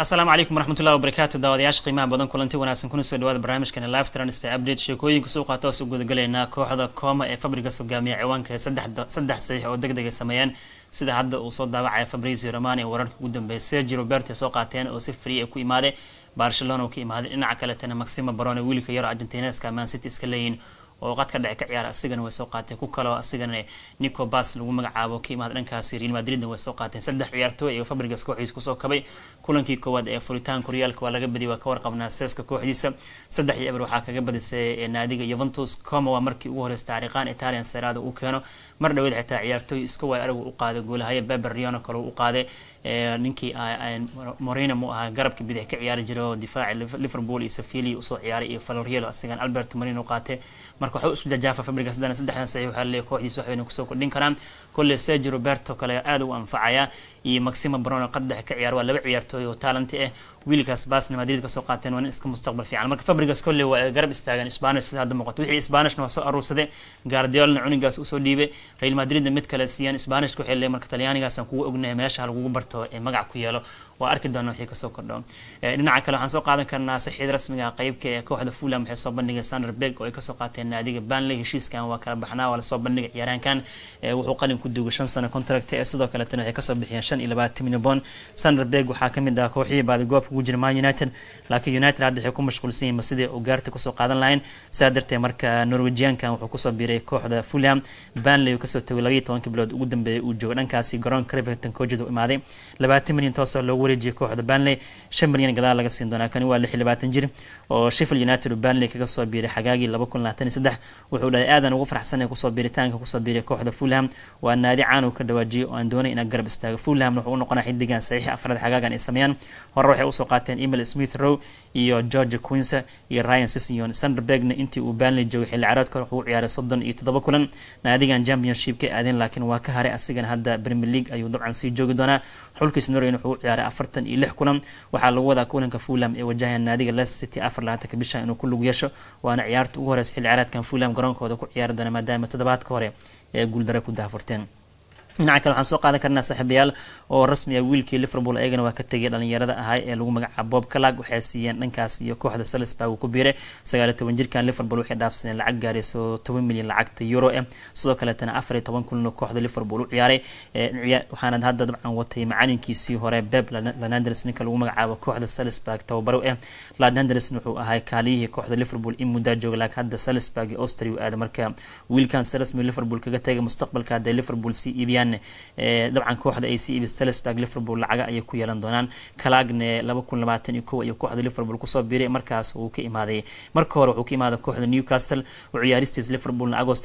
asalaamu calaykum waraxmatullahi wabarakaatu daawadayaasha qiimaha badan kulanti wanaagsan kuna soo dhawaada barnaamijkani live transfer update sheekooyinka suuqaata oo soo gudagalaynaa kooxda coma ee fabrigas hogaamiya ciwaanka saddex saxiix oo deg dega sameeyeen sida hadda uu soo daawacaya fabrizio romani wararka ugu dambeeya sergi jiroberti soo qaateen oo si free ah ku imaaday barcelona oo ka imaaday dhinaca kaletana maximo barone wiilka yar argentineska man city iska leeyihin oo qad ka dhexe ka ciyaara asigana way soo qaateen ku kaloo asigana nico bas lagu magacaabo ka imaada dhankaasi real madridna way soo qaateen saddex ciyaartooy iyo fabrigas kooxdiisa kusoo kabay kulankii koowaad ee furitaanka horyaalka waa laga badiyay waa ka warqabnaa seeska kooxdiisa saddex iyo eber waxaa kaga badisay naadiga yuventus coma waa markii ugu horeysa taariikhaan italian serada uu keeno mar dhaweed xitaa ciyaartooy iska waay aragu u qaaday goolahaya beber riano kale u qaaday ninkii morena mu ahaa garabka bidix ka ciyaari jiray oo difaaci liverpool iyo safilia usoo ciyaaray iyo valorielo asigan albert marino qaatay marka waxuu isku jajaafa fabriga sadana saddexdan saxiix waxaa laleeyahay kooxdiisa waxbayna kusoo kordhin karaan kolle sergio roberto kale aada u anfacaya iyo maximo brono qadax ka ciyaar waa laba ciyaartooy oo taalanti ah eh wiilkaas basni madrid kasoo qaateen waa nin iska mustaqbal fiican marka fabrigas kolley waa garab istaagan isbaanish sida hadda muuqato wixii isbaanishna waa soo aruursaday gaardiolna cunigaas usoo dhiibay real madridna mid kale siiyaan isbaanishka waxay leeyihin marka talyaanigaasaan kugu ognahay meeshaa lagugu barto ee magac ku yeelo waa arki doonaa wixii kasoo kordho eh, dhinaca kale waxaan soo qaadan karnaa saxiid rasmiga qeybka ee kooxda fulham waxay soo bandhigay sanderberg oo ay kasoo qaateen naadiga banley heshiiskan waa kala baxnaa waa lasoo bandhigay ciyaaraankan eh, wuxuu qalin ku duugay shan sano contract ee sidoo kaletana waxay kasoo bixiyeen shan iyo labaatan milyan bond sanderberg waxaa kamid ah kooxihii baadigoobka ugu jira man united laakiin united hadda waxay ku mashquulsan yihiin sidii u gaarta kusoo qaadan lahayn sidaa darteed marka norwegiankan wuxuu kusoo biiray kooxda fulham banley uu kasoo tagay labaiyo tobanka bilood ugu dambeeyay uu joogo dhankaasi garoonka riverton koojada u imaaday labaatan milyan loogu wareejiya kooxda banley shan milyan gadaal laga siin doonaa kani waa lix labaatan jir oo sheffield united banley kaga soo biiray xagaagii laba kun labaatan iyo saddex wuxuu dhahay aadan ugu faraxsanay kusoo biiritaanka kusoo biiray kooxda fulham waa naadi caan uu ka dhawaajiyay oo aan doonay inaa garab istaago fulham wuxuu u noqonaa xidigan saxiix afraad xagaagan ay sameeyaan hore waxay usoo qaateen emil smith row iyo george quinse iyo ryan sisyon sanderbergna intii uu banley joogay xilli caraadka wuxuu ciyaaray soddon iyo toddoba kulan naadigan championship ka aadeen laakiin waa ka haray asigana hadda premier league ayuu dabcan sii joogi doonaa xulkiis norway wuxuu u ciyaaray afartan iyo lix kulan waxaa lagu wadaa kulanka fulam ee wajahaya naadiga les city afar labaatanka bisha inuu ku lug yeesho waana ciyaarta ugu horeysa xilli ciyaareedkan fulam garoonkooda ku ciyaari doona maadaama toddobaad ka hore ee guuldare ku daafurteen dhinaca kale waxaan soo qaadan karnaa saaxiibayaal oo rasmi ah wiilkii liverpool ayagana waa ka tegay dhalinyarada ahay ee lagu magacaabo bob calag waxay siiyeen dhankaas iyo kooxda salisburg uu ku biiray sagaaliyo toban jirkan liverpool waxay dhaafsadeen lacag gaarayso toban milyan lacagta euro eh sidoo kaleetana afar iyo toban kulna kooxda liverpool u ciyaaray waxaana hadda dabcan watay macalinkiisii hore beb lanandres ninka lagu magacaabo kooxda salisburg tababarow eh lanandres wuxuu ahay kaaliyihii kooxda liverpool in muddaa jooga laakiin hadda salisburg iyo austria u aada marka wiilkan si rasmi liverpool kaga tegay mustaqbalka hadday liverpool sii iibiyaan e weeyaan eh, dabcan kooxda ac iyo salisburg liverpool lacaga ayay ku yeelan doonaan kalaagne ayuu kooxda liverpool kusoo biiray markaas uu ka imaaday marka hore wuxuu ka imaaday kooxda newcastle oo ciyaaristiis liverpool agost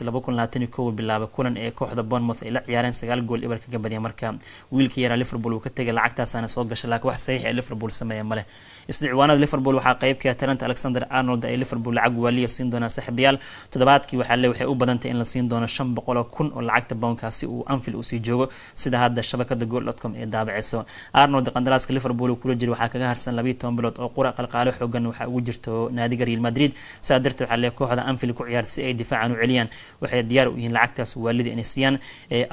bilaabay kulan ee kooxda bournemouth ay la ciyaareen sagaal gool ibar kaga badiyay marka wiilka yaraa liverpool uu ka tegay lacagtaasaana soo gashay laakiin wax saxiix ee liverpool sameeya maleh isdhicwaanada liverpool waxaa qaybka ah taranta alexander arnold ay liverpool lacag waaliya siin doonaan saaxiibayaal toddobaadkii waxaa le waxay u badantay in la siin doono shan boqol kun oo lacagta bounkaasi uu anfield uu sii joogo sida hadda shabakada goolcom ee daabaceyso arnold qandaraaska liverpool kula jira waxaa kaga harsan labayi toban bilood oo qura qalqaalo xoogan waxaa ugu jirto naadiga real madrid saa darteed waxaa lee kooxda anfield ku ciyaar si ay difaacan u celiyaan waxay diyaar u yihiin lacagtaas waalida inay siiyaan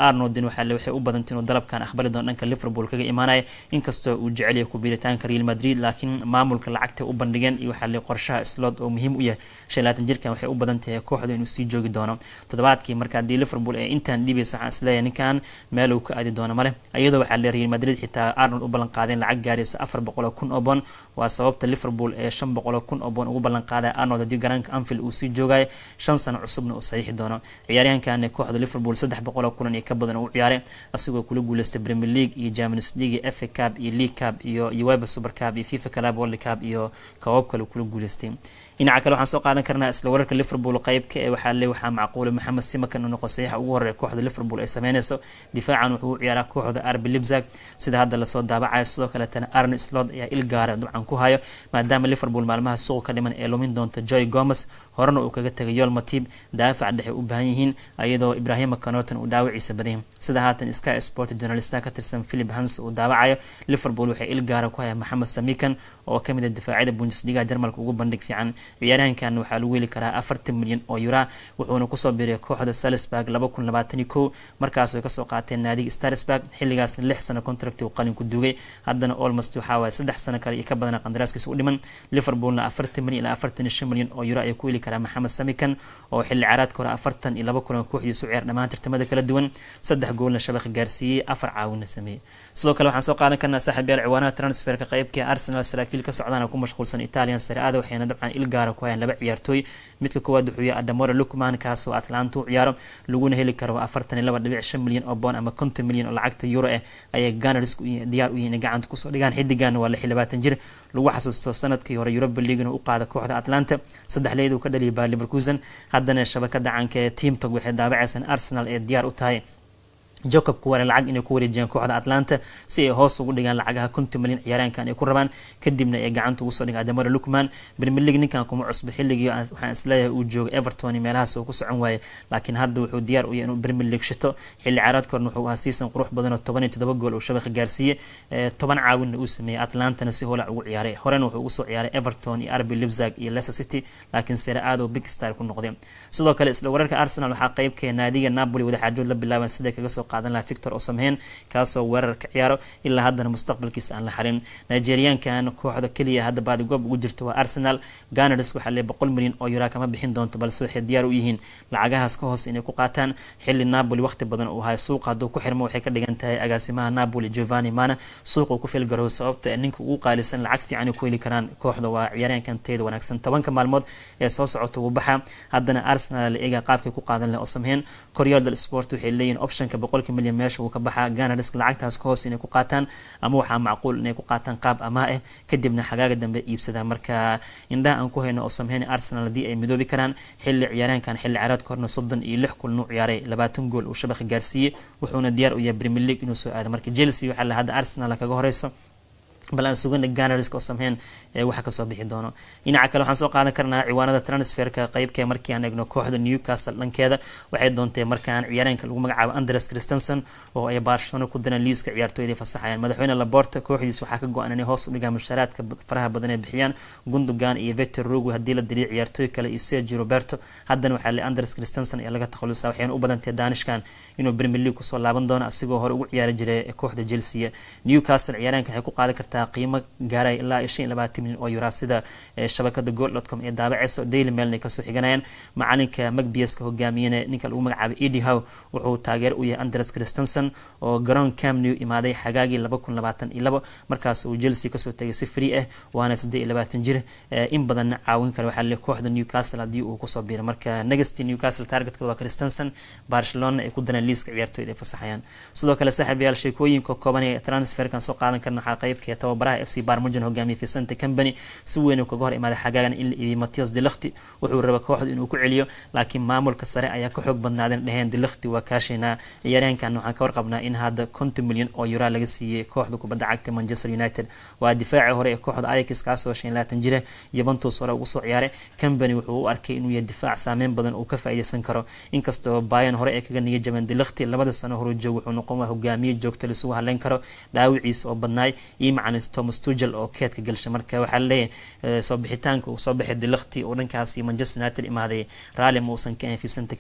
arnoldin waxaa lee waxay u badantay inuu dalabkan aqbali doono dhanka liverpool kaga imaanaya inkastoo uu jecelyahay kubiiritaanka real madrid laakiin maamulka lacagta u bandhigeen iyo waxaa lee qorshaha slot oo muhiim u yahay shan laatan jirkan waxay u badan kooxda inuu sii joogi doono toddobaadkii marka haddii liverpool ee intaan dhibaysa waxaan isleeyahay ninkan meel uu ka aadi doono male iyadoo waxaa le real madrid xitaa arnold u ballan lacag gaaraysa afar boqolo kun oo bond waa sababta liverpool ee shan boqolo kun oo bond ugu ballan arnold haddii garaanka anfield uu sii joogayo shan sano cusubna uu saxiixi doono ciyaaryahankan kooxda liverpool saddex boqolo kulan iyo ka badan uu ciyaaray asigoo kula guuleystay premier league iyo champions league iyo fa cab iyo league cab iyo ueba super cab iyo fifa club world cab iyo koobab kale kula guuleystay dhinaca kale waxaan soo qaadan karnaa isla wararka liverpool qeybka ee waxaa le waxaa macquula maxamed simakan uu noqo saxiixa ugu horeeya kooxda liverpool ay sameyneyso difaacan wuxuu u ciyaaraa kooxda arbi libzag sida hadda lasoo daabacayo sidoo kaletana arn slod ayaa il gaara dabcan ku hayo maadaama liverpool maalmaha suuqa ka dhiman ee lumin doonta joy gomes horena uu kaga tegay yool matib daafac dhexe u baahan yihiin iyadoo ibrahima canoton uu dhaawiciisa badayay sida haatan sky sport journalista ka tirsan philip hans uu daabacayo liverpool waxay il gaara ku haya maxamed samikan oo kamid a ah difaacyada bundesliga jarmalka ugu bandhig fiican ciyaarahankan waxaa lagu heli karaa afartan milyan oo yura wuxuuna kusoo biray kooxda salisburg markaas ay kasoo qaateen naadiga starsburg xiligaas lix sano contract uu qalinku duugay haddana olmost waxaawaay saddex sano kale iyo ka badana qandaraaskiisa u dhiman liverpoolna afartan milyan ilaa afartan iyo shan milyan oo yuro ay ku heli karaa maxamed samikan oo xilli caraadka hore afartan iyo laba kulan kooxdiisu ciyaar dhammaan tartamada kala duwan saddex goolna shabakh gaarsiiyey afar caawinna sameeyey sidoo kale waxaan soo qaadan karnaa saaxiib ciwaanaha transferka qeybka ee arsenal fil ka socdaan ku mashquulsan italian sare-ada waxayna dabcan il gaara ku hayaan laba ciyaartooy midka koowaad wuxuuya adamore lukman kaasoo atlanta atlanto u ciyaaro laguna heli karo afartan iyo laba dhibic shan milyan oo boon ama konton milyan oo lacagta euro eh ayay ganars diyaar u yihiin gacanta kusoo dhigaan xidigan waa lix labaatan jir lagu xasuusto sanadkii hore europa leaguena u qaada kooxda atlanta saddex leed uu ka dhaliyay baa liverkusen haddana shabakada caanka ee teamtog waxay daabacaysan arsenal ee diyaar u tahay jacab kuware lacag inay ku wareejiyaan kooxda atlanta si ay hoos ugu dhigaan lacagaha konti malyan ciyaaraankan ay ku rabaan kadibna ay gacanta ugu soo dhigaan adamara lukman premier ninkan kuma cusba xilligii waxaan isleeyahay uu jooga everton meelahaas uu ku socon waaye laakiin hadda wuxuu diyaar u yahay inuu premier shito xilli caaradka wuxuu ahaa season qurux badanoo toban iyo todoba gool uu shabakha gaarsiiyey eh, toban caawinna uu sameeyey atlantana si hoolaa ugu ciyaaray horena wuxuu ugu ciyaaray everton iyo arby lipzag iyo leicester city laakiin sare aad big star ku noqday sidoo kale isla wararka arsenal waxaa qeybkee naadiga napoli wadaxaajood la bilaabaan sida kaga soo qaadan lahaa victor osamhen kaasoo weerarka ciyaaro ilaa haddana mustaqbalkiisa aan la xarin nigeriyaankan kooxda keliya hadda baadigoob ugu jirta waa arsenal ganars waxaa lee boqol milyan oo yuraa kama bixin doonto balse waxay diyaar u yihiin lacagahaas ka hoose inay ku qaataan xilli napoli waqti badan uu hayo suuqa hadduu ku xirmo waxay ka dhigan tahay agaasimaha napoli giovanni mana suuqa ku filgarow sababta ninka ugu qaalisan lacag fiican ku heli karaan kooxda waa ciyaaryaankan tayada wanaagsan tobanka maalmood ee soo socota wuu baxa haddana arsenal la eega qaabkay ku qaadan leh osamhen koryordal sport waxay leeyihin optionka boqol boqolkii milyan meesha uu ka baxaa gana dhisk lacagtaas ka hoos inay ku qaataan ama waxaa macquul inay ku qaataan qaab amaa ah eh, kadibna xagaaga dambe iibsadaan marka indhaha aan ku hayno oo sameyna arsenal haddii ay midoobi karaan xilli ciyaareenkan xilli ciyaareedka horna soddon iyo lix kulnuu ciyaaray labaatan gool uu shabaqa gaarsiiyey wuxuuna diyaar u yahay premier league inuu soo aado marka chelsea waxaa la hadda arsenal kaga horeyso bal aan sugana ganarsk oo sameyn wax kasoo bixi doono dhinaca kale waxaan soo qaadan karnaa ciwaanada transferka qeybkee markii aan eegno kooxda newcastle dhankeeda waxay doontay markaan ciyaareenka lagu magacaabo andres christenson oo ay barcelona ku direen liiska ciyaartooyda fasaxayaan madaxweyne laborta kooxdiis waxaa ka go-an hoos u dhigaan mushaharaadka faraha badan ee bixiyaan gundogan iyo victor rogo haddii la diliyo ciyaartooy kale iyo sergi roberto haddana waxaa le andres christenson ee laga takhulusaa waxayna u badantay danishkan inuu premier league kusoo laaban doono asigoo hore ugu ciyaari jiray kooxda chelsea newcastle ciyaareenka waxay ku qaadan kartaa qiimo gaaray ilaa iyo iyo labaatan timid sida eh, shabakada goolcom ee daabaceyso daily mailna kasoo xiganayaan macalinka macbieska hogaamiyana ninka lagu magacaabay edihow wuxuu taageer u yahay andres christenson oo garoon camnew imaaday xagaagii markaas uu chelsea kasoo tagay si free ah waana jir eh, in badanna caawin kara waxaa kooxda newcastle haddii uu kusoo biiro marka negasti newcastle targetka waa christenson barcelona ay ku daneen liiska ciyaartoyda ay fasaxayaan sidoo kale saaxiibayaal sheekooyinka kooban ee transferkan soo qaadan karna waxaa qeybka ah tababaraha f c barmujan hogaamiye vicente Company si weyn kaga hor imaaday xagaagan in la iibiyay Matthias Delakti wuxuu rabay kooxda inuu ku celiyo laakiin maamulka sare ayaa ka xoog badnaadeen dhaheen Delakti waa kaashina ciyaaryahankan waxaan ka warqabnaa in hadda 50 milyan oo euro laga siiyay kooxda kubadda cagta Manchester United waa difaaci hore ee kooxda Ajax kaas oo 25 jir ah hore ugu soo ciyaaray Company wuxuu u arkay inuu yahay difaac saameyn badan uu ka faa'iideysan karo inkastoo Bayern hore ay kaga niyad jabeen Delakti labada sano hore wuxuu noqon hogaamiye joogto la isugu karo dhaawiciisa oo badnaay iyo macanis Thomas Tuchel oo keedka galshay markaa waxaa laleeyahay eh, soo bixitaanka uu soo baxay dilakti uu dhankaasi manchester united imaaday raalli ma uusan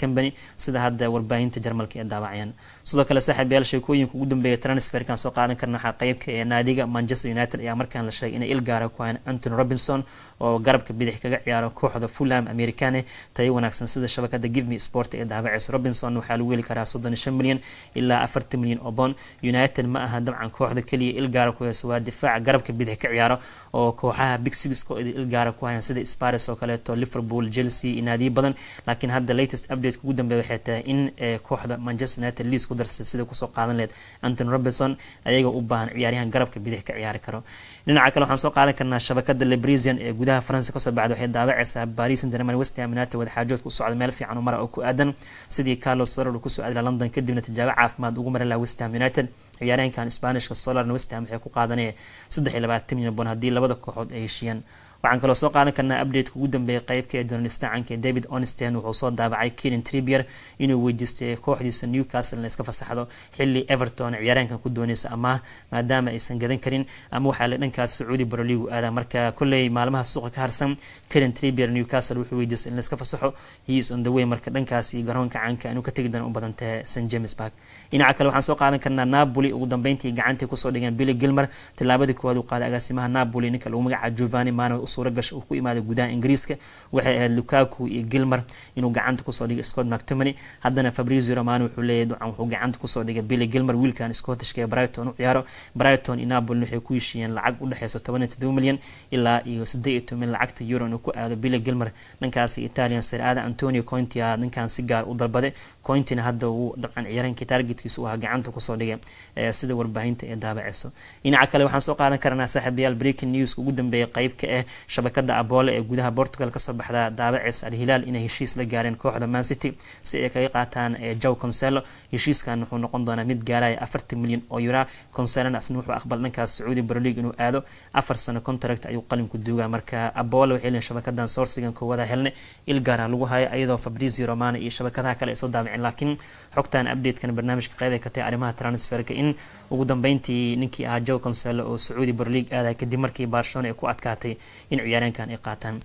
company sida hadda warbaahinta jarmalka ee daawacayaan sidoo kale saaxiibayaal sheekooyinka ugu dambeeya transferkan soo qaadan karna waxaa qeybka ah ee naadiga manchester united ayaa markaan la sheegay inay ilgaara ku hayn antony robinson oo garabka bidix kaga ciyaaro kooxda fulham americane tayo wanaagsan sida shabakada giveme sport ee daawacaysa robinson waxaa lagu heli karaa soddon shan milyan ilaa afartan milyan oo bond united ma aha dabcan kooxda keliya ilgaara ku heysa waa difaaca garabka bidix ka ciyaaro oo kooxaha bigsibiska oo ilgaara ku hayaan sida sparis oo kaleeto liverpool chelsea inaadiyo badan laakiin hadda latest update ugu dambeeya waxay tahay in eh, kooxda manchester united leas ku darsatay sida kusoo qaadan leed antony robinson ayaga u baahan ciyaaryahan garabka bidix ka ciyaari karo dhinaca kale waxaan soo qaadan karnaa shabakada lebrisian ee gudaha faransa kasoo baxda waxay daawaceysaa paris saint westham united wadaxaajoodka u socda meel fiican u mara oo ku aadan sidii carlos soror kusoo aadila london kadibna tijaabo caafimaad ugu mari laha westham united ciyaaryahankan sbaanishka solarna westham waxay ku qaadanaya saddex iyo labaatan milyan bond haddii labada kooxood South Asian waxaan kaloo soo qaadan karnaa updateka ugu dambeeyay qeybka ee journalist caanka david onsten wuxuu soo daabacay kelin tribier inuu weydiistay kooxdiisa newcastlena iska fasaxdo xili everton ciyaareenkan ku doonaysa amaah maadaama aysan gadan karin ama waxaa la dhankaas sacuudi baroligu aada marka kolley maalmaha suuqa ka harsan kelin tribier newcastle wuxuu weydiistay in laiska fasaxo heis on the way marka dhankaasi garoonka caanka inuu ka tegi doono u badan tahay st james park dhinaca kale waxaan soo qaadan karnaa napoli ugu dambeyntii gacantii kusoo dhigeen billy gilmer tillaabadii koowaad uu qaaday agaasimaha napoli ninka lagu magaca jovani manuel suuragasha uu ku imaaday gudaha ingiriiska waxay ahayd lukaku iyo gilmer inuu gacanta kusoo dhigay scott mactomany haddana fabrizio romano wuxuu leeyahy ducan wuxuu gacanta kusoo dhigay billy gilmer wiilkan scottishka ee brighton u ciyaaro brighton iyo napoli waxay ku heshiiyeen lacag u toban iyo todoba milyan ilaa iyo saddeed iyo toban lacagta euro inuu ku aado billy gilmer dhankaasi italian sirada antonio cointi a ninkan si gaar u dalbaday cointina hadda uu dabcan ciyaareenkii taargetkiisu u ahaa gacanta kusoo dhigay sida warbaahinta ee daabaceyso dhinaca kale waxaan soo qaadan karanaa saaxiibayaal breaking news ugu dambeeya qeyb ka ah shabakada aboole ee gudaha portugal kasoo baxda daabacees alhilaal inay heshiis la gaareen kooxda mancity si ay kaga qaataan eh, jow conselo heshiiskan wuxuu noqon doonaa mid gaaraya afartan milyan oo yura conselonasna wuxuu aqbal dhankaas sacuudi broliague inuu aado afar sano contract ayuu qalinku duugaa marka aboole waxay leeyiin shabakadan soursigan koowada helne ilgaara ah lagu hayo iyadoo fabrizio romano iyo shabakadaha kale ay soo daamiceen laakiin xogtan updatekan barnaamijka qayb ka tahay arrimaha transferka in ugu dambeyntii ninkii ahaa jow conselo oo sacuudi broliague aadaya kadib markii barcelona ay ku adkaatay in ciyaareenkan ay qaataan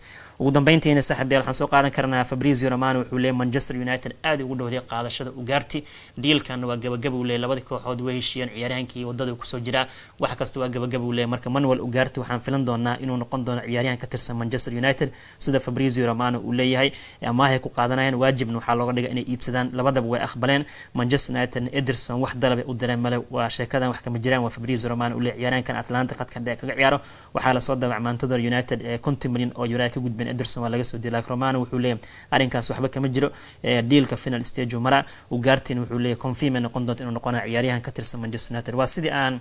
ugu dambeyntiina saaxiibayaal waxaan soo qaadan karnaa Fabrizio Romano wuxuu leeyahay Manchester United aad ugu dhowday qaadashada ugaarti dealkan waa gabagab uu leeyahay labada kooxood way heshiiyeen ciyaaryahankii wadada ku soo jira wax kasta waa gabagab uu leeyahay marka Manuel Ugaarti waxaan filan doonaa inuu noqon doono ciyaaryahan ka tirsan Manchester United sida Fabrizio Romano uu leeyahay amaahay ku qaadanayaan waajibna waxaa looga dhigay inay iibsadaan labadaba way aqbaleen Manchester United Ederson wax dalab u direen male waa sheekadan wax kama jiraan waa Fabrizio Romano uu leeyahay ciyaaryahankan Atlanta qadka dhexe kaga ciyaaro waxaa la soo United Eh, konton milyan oo yuraa ka gudbeen ederson waa laga soo diya lakin romano wuxuu leeyahy arrinkaas waxba kama jiro eh, dealka final stage mara u gaartiin wuxuu leeyahy confirmay noqon doonta inuu noqona ciyaaryahan ka tirsan manchester united waa sidii aan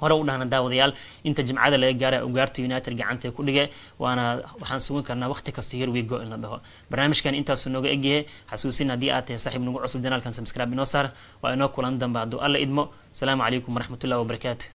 hore u dhahna daawadayaal inta jimcada laga gaara ugaarta united gacanta ku dhige waana waxaan sugan karnaa waqti kasta here we in la dhaho barnaamijkan intaasuu nooga egyahay xasuusin haddii aad tahay saaxiib nagu cusub janaalkan subscribe inoo saar waa inoo kulan damba hadduu alla idmo asalaamu calaykum waraxmatullahi wabarakaatu